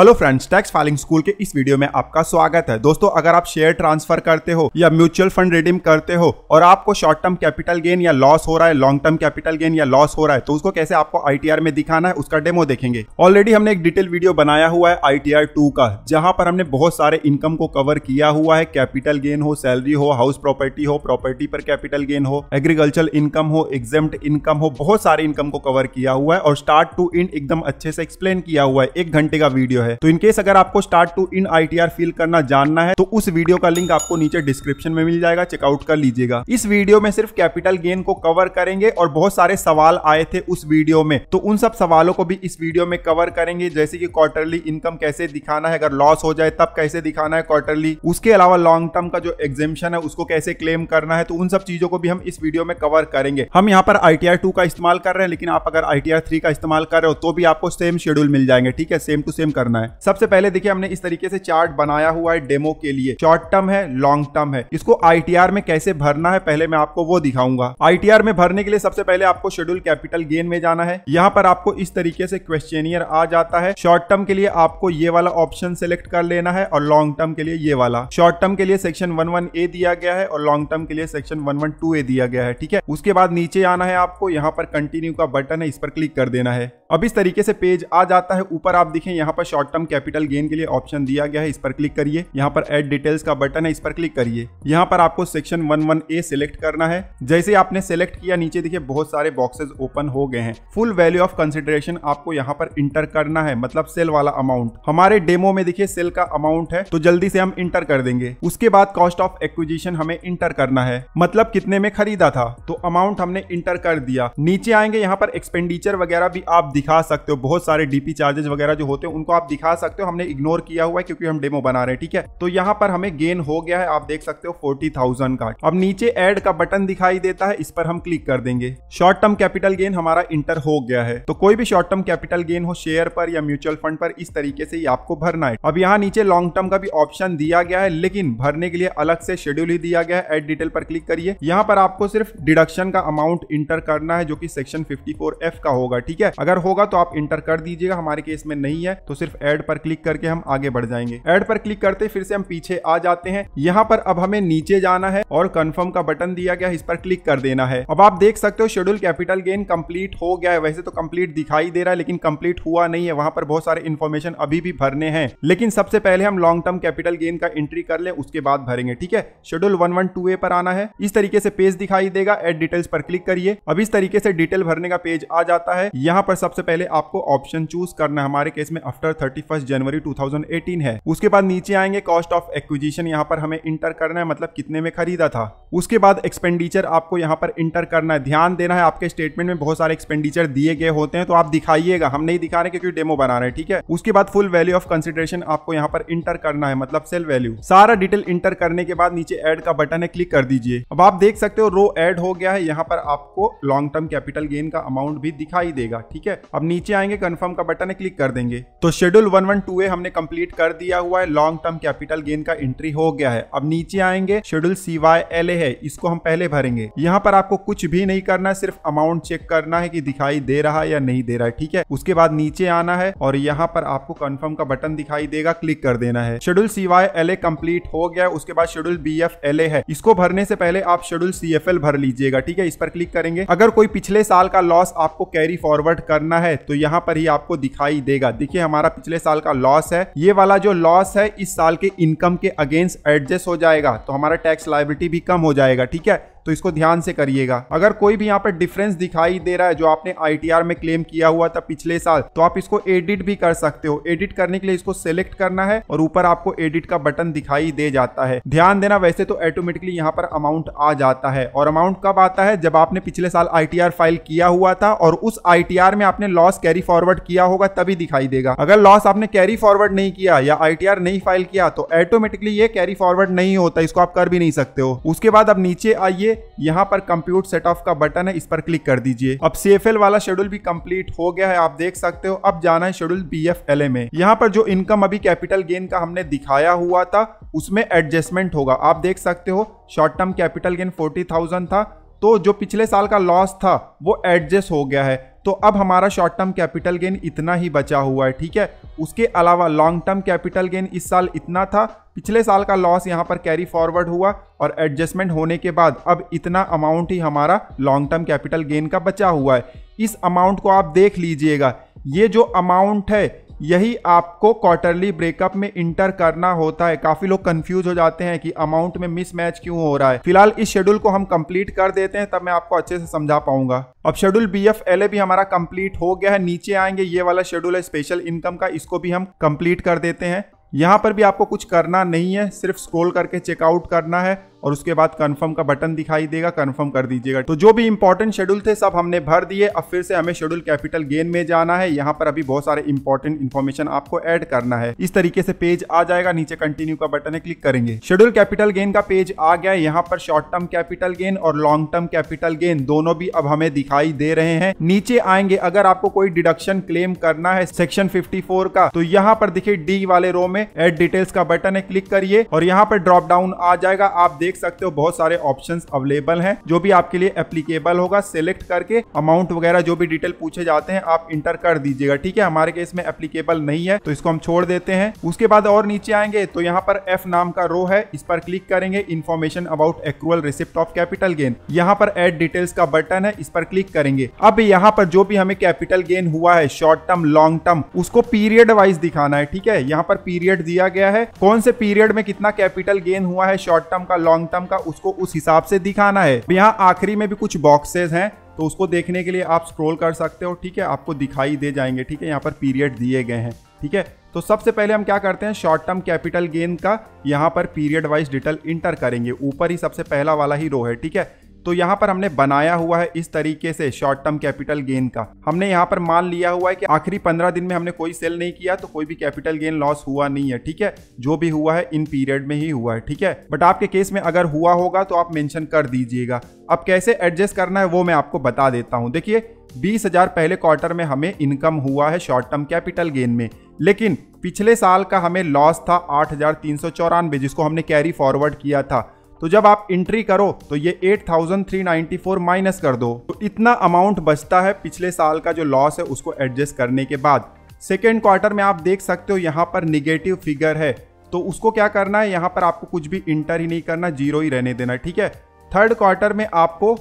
hello friends tax filing school के इस video में आपका स्वागत है दोस्तों अगर आप शेयर ट्रांसफर करते हो या म्यूचुअल फंड रिडीम करते हो और आपको शॉर्ट टर्म कैपिटल गेन या लॉस हो रहा है लॉन्ग टर्म कैपिटल गेन या लॉस हो रहा है तो उसको कैसे आपको आईटीआर में दिखाना है उसका डेमो देखेंगे ऑलरेडी हमने एक डिटेल वीडियो बनाया हुआ है आईटीआर टू का जहां पर हमने बहुत सारे इनकम को कवर किया हुआ है कैपिटल गेन हो सैलरी हो हाउस प्रॉपर्टी हो प्रॉपर्टी पर कैपिटल गेन हो एग्रीकल्चर इनकम हो एग्जाम इनकम हो बहुत सारे इनकम को कवर किया हुआ है और स्टार्ट टू इंड एकदम अच्छे से एक्सप्लेन किया हुआ है एक घंटे का वीडियो है तो इनकेस अगर आपको स्टार्ट टू इन आई फिल करना जानना है तो उस वीडियो का लिंक आपको नीचे डिस्क्रिप्शन में मिल जाएगा चेकआउट कर लीजिएगा इस वीडियो में सिर्फ कैपिटल गेन को कवर करेंगे और बहुत सारे सवाल आए थे उस वीडियो में तो उन सब सवालों को भी इस वीडियो में कवर करेंगे जैसे कि क्वार्टरली इनकम कैसे दिखाना है अगर लॉस हो जाए तब कैसे दिखाना है क्वार्टरली उसके अलावा लॉन्ग टर्म का जो एग्जेम्पन है उसको कैसे क्लेम करना है तो उन सब चीजों को भी हम इस वीडियो में कवर करेंगे हम यहाँ पर आई का इस्तेमाल कर रहे हैं लेकिन आप अगर आई टी का इस्तेमाल कर रहे हो तो भी आपको सेम शेड्यूल मिल जाएंगे ठीक है सेम टू सेम करना करना है सबसे पहले देखिए हमने इस तरीके से चार्ट बनाया हुआ है डेमो के लिए शॉर्ट टर्म है लॉन्ग टर्म है इसको आईटीआर में कैसे भरना है पहले मैं आपको वो दिखाऊंगा आईटीआर में भरने के लिए सबसे पहले आपको शेड्यूल कैपिटल गेन में जाना है यहाँ पर आपको इस तरीके से क्वेश्चनियर आ जाता है शॉर्ट टर्म के लिए आपको ये वाला ऑप्शन सेलेक्ट कर लेना है और लॉन्ग टर्म के लिए ये वाला शॉर्ट टर्म के लिए सेक्शन वन वन ए दिया गया है और लॉन्ग टर्म के लिए section one one two A दिया गया है ठीक है उसके बाद नीचे आना है आपको यहाँ पर कंटिन्यू का बटन है इस पर क्लिक कर देना है अब इस तरीके से पेज आ जाता है ऊपर आप देखें यहाँ पर शॉर्ट टर्म कैपिटल गेन के लिए ऑप्शन दिया गया है इस पर क्लिक करिए यहाँ पर एड डिटेल्स का बटन है इस पर क्लिक करिए यहाँ पर आपको section one one A select करना है जैसे आपने सेलेक्ट किया नीचे देखिए बहुत सारे बॉक्सेज ओपन हो गए हैं फुल वैल्यू ऑफ कंसिडरेशन आपको यहाँ पर इंटर करना है मतलब सेल वाला अमाउंट हमारे डेमो में देखिये सेल का अमाउंट है तो जल्दी से हम इंटर कर देंगे उसके बाद कॉस्ट ऑफ एक्विजिशन हमें इंटर करना है मतलब कितने में खरीदा था तो अमाउंट हमने इंटर कर दिया नीचे आएंगे यहाँ पर एक्सपेंडिचर वगैरह भी आप दिखा सकते हो बहुत सारे डीपी चार्जेस वगैरह जो होते हैं उनको आप दिखा सकते हो हमने इग्नोर किया हुआ है क्योंकि हम डेमो बना रहे हैं ठीक है तो यहाँ पर हमें गेन हो गया है आप देख सकते हो फोर्टी थाउजेंड का अब नीचे एड का बटन दिखाई देता है इस पर हम क्लिक कर देंगे शॉर्ट टर्म कैपिटल गेन हमारा इंटर हो गया है तो कोई भी शॉर्ट टर्म कैपिटल गेन हो शेयर पर या म्यूचुअल फंड पर इस तरीके से आपको भरना है अब यहाँ नीचे लॉन्ग टर्म का भी ऑप्शन दिया गया है लेकिन भरने के लिए अलग से शेड्यूल ही दिया गया है एड डिटेल पर क्लिक करिए यहाँ पर आपको सिर्फ डिडक्शन का अमाउंट इंटर करना है जो कि सेक्शन 54 एफ का होगा ठीक है अगर होगा तो आप इंटर कर दीजिएगा हमारे केस में नहीं है तो सिर्फ एड पर क्लिक करके हम आगे बढ़ जाएंगे एड पर क्लिक करते फिर से हम पीछे आ जाते हैं यहाँ पर अब हमें नीचे जाना है और कन्फर्म का बटन दिया गया इस पर क्लिक कर देना है अब आप देख सकते हो शेड्यूल कैपिटल गेन कंप्लीट हो गया है वैसे तो कंप्लीट दिखाई दे रहा है लेकिन कंप्लीट हुआ नहीं है वहां पर बहुत सारे इन्फॉर्मेशन अभी भी भरने हैं लेकिन सबसे पहले हम लॉन्ग टर्म कैपिटल गेन का एंट्री कर ले उसके बाद भरेंगे ठीक है schedule one one two A पर आना है इस तरीके से पेज दिखाई देगा एड डिटेल्स पर क्लिक करिए अब इस तरीके से डिटेल भरने का पेज आ जाता है यहाँ पर सब सबसे पहले आपको ऑप्शन चूज करना हमारे केस में आफ्टर थर्टी जनवरी 2018 है उसके बाद नीचे आएंगे कॉस्ट ऑफ एक्विजिशन यहाँ पर हमें इंटर करना है मतलब कितने में खरीदा था उसके बाद एक्सपेंडिचर आपको यहाँ पर इंटर करना है ध्यान देना है आपके स्टेटमेंट में बहुत सारे एक्सपेंडिचर दिए गए होते हैं तो आप दिखाइएगा हम नहीं दिखा रहे क्योंकि डेमो बना रहे हैं ठीक है उसके बाद फुल वैल्यू ऑफ कंसिडरेशन आपको यहाँ पर इंटर करना है मतलब सेल वैल्यू सारा डिटेल इंटर करने के बाद नीचे एड का बटन है क्लिक कर दीजिए अब आप देख सकते हो रो एड हो गया है यहाँ पर आपको लॉन्ग टर्म कैपिटल गेन का अमाउंट भी दिखाई देगा ठीक है अब नीचे आएंगे कन्फर्म का बटन है क्लिक कर देंगे तो schedule one one two A हमने कंप्लीट कर दिया हुआ है लॉन्ग टर्म कैपिटल गेन का एंट्री हो गया है अब नीचे आएंगे schedule C Y L A है इसको हम पहले भरेंगे यहाँ पर आपको कुछ भी नहीं करना है सिर्फ अमाउंट चेक करना है कि दिखाई दे रहा है या नहीं दे रहा है ठीक है उसके बाद नीचे आना है और यहाँ पर आपको कन्फर्म का बटन दिखाई देगा क्लिक कर देना है schedule C Y L A complete हो गया उसके बाद schedule B F L A है इसको भरने से पहले आप शेड्यूल सी एफ एल भर लीजिएगा ठीक है इस पर क्लिक करेंगे अगर कोई पिछले साल का लॉस आपको कैरी फॉरवर्ड करना करना है तो यहाँ पर ही आपको दिखाई देगा देखिए हमारा पिछले साल का लॉस है ये वाला जो लॉस है इस साल के इनकम के अगेंस्ट एडजस्ट हो जाएगा तो हमारा टैक्स लाइबिलिटी भी कम हो जाएगा ठीक है तो इसको ध्यान से करिएगा अगर कोई भी यहाँ पर डिफरेंस दिखाई दे रहा है जो आपने आई में क्लेम किया हुआ था पिछले साल तो आप इसको एडिट भी कर सकते हो एडिट करने के लिए इसको सेलेक्ट करना है और ऊपर आपको एडिट का बटन दिखाई दे जाता है ध्यान देना वैसे तो ऑटोमेटिकली यहाँ पर अमाउंट आ जाता है और अमाउंट कब आता है जब आपने पिछले साल आई फाइल किया हुआ था और उस आई में आपने लॉस कैरी फॉरवर्ड किया होगा तभी दिखाई देगा अगर लॉस आपने कैरी फॉरवर्ड नहीं किया या आई नहीं फाइल किया तो ऑटोमेटिकली ये कैरी फॉरवर्ड नहीं होता इसको आप कर भी नहीं सकते हो उसके बाद अब नीचे आइए यहाँ पर कंप्यूट सेट ऑफ का बटन है इस पर क्लिक कर दीजिए अब सी वाला शेड्यूल भी कंप्लीट हो गया है आप देख सकते हो अब जाना है शेड्यूल बी एफ में यहाँ पर जो इनकम अभी कैपिटल गेन का हमने दिखाया हुआ था उसमें एडजस्टमेंट होगा आप देख सकते हो short term capital gain forty था तो जो पिछले साल का लॉस था वो एडजस्ट हो गया है तो अब हमारा शॉर्ट टर्म कैपिटल गेन इतना ही बचा हुआ है ठीक है उसके अलावा लॉन्ग टर्म कैपिटल गेन इस साल इतना था पिछले साल का लॉस यहाँ पर कैरी फॉरवर्ड हुआ और एडजस्टमेंट होने के बाद अब इतना अमाउंट ही हमारा लॉन्ग टर्म कैपिटल गेन का बचा हुआ है इस अमाउंट को आप देख लीजिएगा ये जो अमाउंट है यही आपको क्वार्टरली ब्रेकअप में इंटर करना होता है काफी लोग कंफ्यूज हो जाते हैं कि अमाउंट में मिसमैच क्यों हो रहा है फिलहाल इस शेड्यूल को हम कंप्लीट कर देते हैं तब मैं आपको अच्छे से समझा पाऊंगा अब schedule B F L A भी हमारा कंप्लीट हो गया है नीचे आएंगे ये वाला शेड्यूल है स्पेशल इनकम का इसको भी हम कंप्लीट कर देते हैं यहाँ पर भी आपको कुछ करना नहीं है सिर्फ स्क्रोल करके चेकआउट करना है और उसके बाद कन्फर्म का बटन दिखाई देगा कन्फर्म कर दीजिएगा तो जो भी इंपॉर्टेंट शेड्यूल थे सब हमने भर दिए अब फिर से हमें शेड्यूल कैपिटल गेन में जाना है यहाँ पर अभी बहुत सारे इंपॉर्टेंट इन्फॉर्मेशन आपको एड करना है इस तरीके से पेज आ जाएगा नीचे कंटिन्यू का बटन है क्लिक करेंगे शेड्यूल कैपिटल गेन का पेज आ गया यहाँ पर शॉर्ट टर्म कैपिटल गेन और लॉन्ग टर्म कैपिटल गेन दोनों भी अब हमें दिखाई दे रहे हैं नीचे आएंगे अगर आपको कोई डिडक्शन क्लेम करना है सेक्शन 54 का तो यहाँ पर देखिए डी वाले रो में एड डिटेल्स का बटन है क्लिक करिए और यहाँ पर ड्रॉप डाउन आ जाएगा आप देख देख सकते हो बहुत सारे ऑप्शन अवेलेबल है जो भी आपके लिए एप्लीकेबल होगा सेलेक्ट करके अमाउंट वगैरह जो भी डिटेल पूछे जाते हैं आप इंटर कर दीजिएगा ठीक है हमारे केस में एप्लीकेबल नहीं है तो इसको हम छोड़ देते हैं उसके बाद और नीचे आएंगे तो यहाँ पर एफ नाम का रो है इस पर क्लिक करेंगे information about accrual receipt of capital gain यहाँ पर एड डिटेल्स का बटन है इस पर क्लिक करेंगे अब यहाँ पर जो भी हमें कैपिटल गेन हुआ है शॉर्ट टर्म लॉन्ग टर्म उसको पीरियड वाइज दिखाना है ठीक है यहाँ पर पीरियड दिया गया है कौन से पीरियड में कितना कैपिटल गेन हुआ है शॉर्ट टर्म का लॉन्ग लॉन्ग टर्म का उसको उस हिसाब से दिखाना है यहाँ आखिरी में भी कुछ बॉक्सेस हैं तो उसको देखने के लिए आप स्क्रॉल कर सकते हो ठीक है आपको दिखाई दे जाएंगे ठीक है यहाँ पर पीरियड दिए गए हैं ठीक है तो सबसे पहले हम क्या करते हैं शॉर्ट टर्म कैपिटल गेन का यहाँ पर पीरियड वाइज डिटेल इंटर करेंगे ऊपर ही सबसे पहला वाला ही रो है ठीक है तो यहाँ पर हमने बनाया हुआ है इस तरीके से शॉर्ट टर्म कैपिटल गेन का हमने यहाँ पर मान लिया हुआ है कि आखिरी पंद्रह दिन में हमने कोई सेल नहीं किया तो कोई भी कैपिटल गेन लॉस हुआ नहीं है ठीक है जो भी हुआ है इन पीरियड में ही हुआ है ठीक है बट आपके केस में अगर हुआ होगा तो आप मेंशन कर दीजिएगा अब कैसे एडजस्ट करना है वो मैं आपको बता देता हूँ देखिए बीस हजार पहले क्वार्टर में हमें इनकम हुआ है शॉर्ट टर्म कैपिटल गेन में लेकिन पिछले साल का हमें लॉस था आठ हजार तीन सौ जिसको हमने कैरी फॉरवर्ड किया था तो जब आप एंट्री करो तो ये 8,394 माइनस कर दो तो इतना अमाउंट बचता है पिछले साल का जो लॉस है उसको एडजस्ट करने के बाद सेकेंड क्वार्टर में आप देख सकते हो यहाँ पर निगेटिव फिगर है तो उसको क्या करना है यहाँ पर आपको कुछ भी इंटर ही नहीं करना जीरो ही रहने देना ठीक है थर्ड क्वार्टर में आपको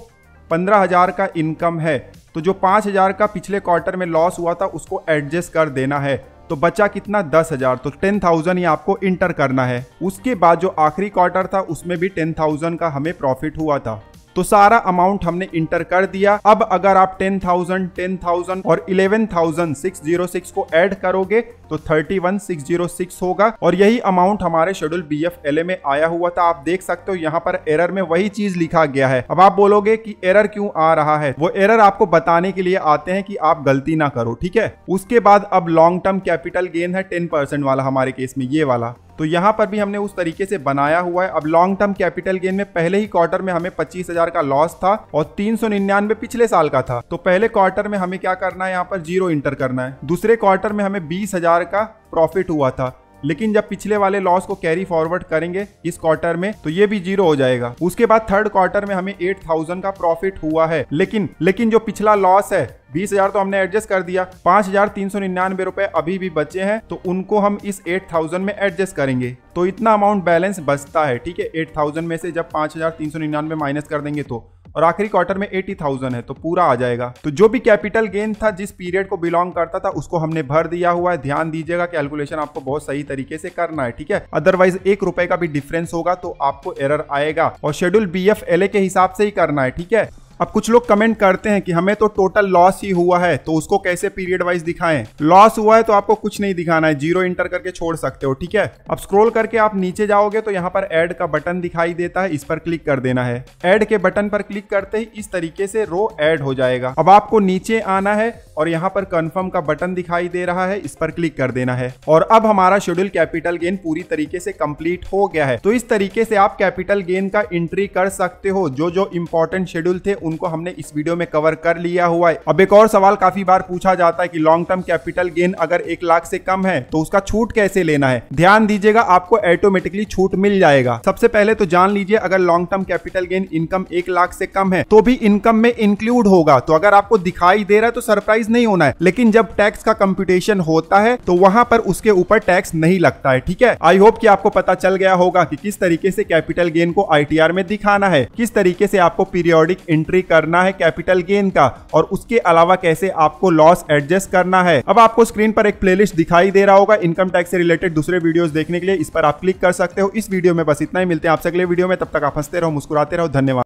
पंद्रह हजार का इनकम है तो जो पाँच हजार का पिछले क्वार्टर में लॉस हुआ था उसको एडजस्ट कर देना है तो बचा कितना दस हजार तो टेन थाउजेंड ही आपको इंटर करना है उसके बाद जो आखिरी क्वार्टर था उसमें भी टेन थाउजेंड का हमें प्रॉफिट हुआ था तो सारा अमाउंट हमने इंटर कर दिया अब अगर आप टेन थाउजेंड टेन थाउजेंड और eleven thousand six zero six को एड करोगे तो thirty one six zero six होगा और यही अमाउंट हमारे schedule B F L A में आया हुआ था आप देख सकते हो यहाँ पर एरर में वही चीज लिखा गया है अब आप बोलोगे कि एरर क्यों आ रहा है वो एरर आपको बताने के लिए आते हैं कि आप गलती ना करो ठीक है उसके बाद अब लॉन्ग टर्म कैपिटल गेन है टेन परसेंट वाला हमारे केस में ये वाला तो यहाँ पर भी हमने उस तरीके से बनाया हुआ है अब लॉन्ग टर्म कैपिटल गेन में पहले ही क्वार्टर में हमें पच्चीस हजार का लॉस था और तीन सौ निन्यानवे पिछले साल का था तो पहले क्वार्टर में हमें क्या करना है यहाँ पर जीरो इंटर करना है दूसरे क्वार्टर में हमें बीस हजार का प्रॉफिट हुआ था लेकिन जब पिछले वाले लॉस को कैरी फॉरवर्ड करेंगे इस क्वार्टर में तो ये भी जीरो हो जाएगा उसके बाद थर्ड क्वार्टर में हमें एट थाउजेंड का प्रॉफिट हुआ है लेकिन लेकिन जो पिछला लॉस है बीस हजार तो हमने एडजस्ट कर दिया पांच हजार तीन सौ निन्यानवे रुपए अभी भी बचे हैं तो उनको हम इस एट थाउजेंड में एडजस्ट करेंगे तो इतना अमाउंट बैलेंस बचता है ठीक है एट थाउजेंड में से जब पांच हजार तीन सौ निन्यानवे माइनस कर देंगे तो और आखिरी क्वार्टर में एटी थाउजेंड है तो पूरा आ जाएगा तो जो भी कैपिटल गेन था जिस पीरियड को बिलोंग करता था उसको हमने भर दिया हुआ है ध्यान दीजिएगा कैलकुलेशन आपको बहुत सही तरीके से करना है ठीक है अदरवाइज एक रुपए का भी डिफरेंस होगा तो आपको एरर आएगा और schedule B F L A के हिसाब से ही करना है ठीक है अब कुछ लोग कमेंट करते हैं कि हमें तो टोटल लॉस ही हुआ है तो उसको कैसे पीरियड वाइज दिखाएं लॉस हुआ है तो आपको कुछ नहीं दिखाना है जीरो इंटर करके छोड़ सकते हो ठीक है अब स्क्रोल करके आप नीचे जाओगे तो यहाँ पर एड का बटन दिखाई देता है इस पर क्लिक कर देना है एड के बटन पर क्लिक करते ही इस तरीके से रो एड हो जाएगा अब आपको नीचे आना है और यहाँ पर कन्फर्म का बटन दिखाई दे रहा है इस पर क्लिक कर देना है और अब हमारा शेड्यूल कैपिटल गेन पूरी तरीके से कंप्लीट हो गया है तो इस तरीके से आप कैपिटल गेन का एंट्री कर सकते हो जो जो इम्पोर्टेंट शेड्यूल थे उनको हमने इस वीडियो में कवर कर लिया हुआ है अब एक और सवाल काफी बार पूछा जाता है कि लॉन्ग टर्म कैपिटल गेन अगर एक लाख से कम है तो उसका छूट कैसे लेना है ध्यान दीजिएगा आपको ऑटोमेटिकली छूट मिल जाएगा सबसे पहले तो जान लीजिए अगर long term capital gain income एक लाख से कम है तो भी इनकम में इंक्लूड होगा तो अगर आपको दिखाई दे रहा है तो सरप्राइज कैपिटलाइज नहीं होना है लेकिन जब टैक्स का कंप्यूटेशन होता है तो वहां पर उसके ऊपर टैक्स नहीं लगता है ठीक है आई होप कि आपको पता चल गया होगा कि किस तरीके से कैपिटल गेन को आई में दिखाना है किस तरीके से आपको पीरियोडिक एंट्री करना है कैपिटल गेन का और उसके अलावा कैसे आपको लॉस एडजस्ट करना है अब आपको स्क्रीन पर एक प्लेलिस्ट दिखाई दे रहा होगा इनकम टैक्स से रिलेटेड दूसरे वीडियोस देखने के लिए इस पर आप क्लिक कर सकते हो इस वीडियो में बस इतना ही मिलते हैं आपसे अगले वीडियो में तब तक आप हंसते रहो मुस्कुराते रहो धन्यवाद